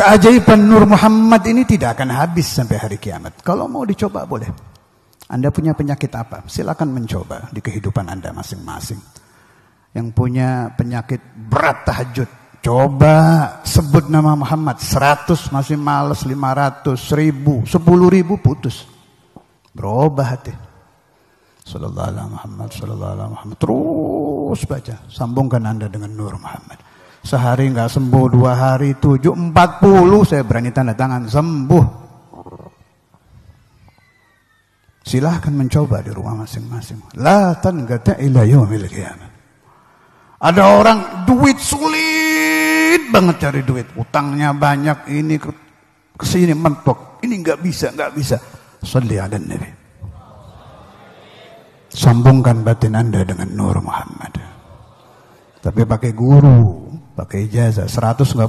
Keajaiban Nur Muhammad ini tidak akan habis sampai hari kiamat. Kalau mau dicoba boleh. Anda punya penyakit apa? Silakan mencoba di kehidupan Anda masing-masing. Yang punya penyakit berat tahajud, coba sebut nama Muhammad. 100 masih males, 500, 1000, 10 ribu putus. Berubah hati. Sallallahu alaihi Muhammad, sallallahu alaihi Muhammad. Terus baca, sambungkan Anda dengan Nur Muhammad. Sehari nggak sembuh, dua hari, tujuh, empat puluh saya berani tanda tangan sembuh. Silahkan mencoba di rumah masing-masing. latan gata ila yaumil Ada orang duit sulit banget cari duit, utangnya banyak, ini ke sini mentok, ini nggak bisa, nggak bisa. Salli ala Nabi. Sambungkan batin Anda dengan Nur Muhammad. Tapi pakai guru pakai ijazah 100 nggak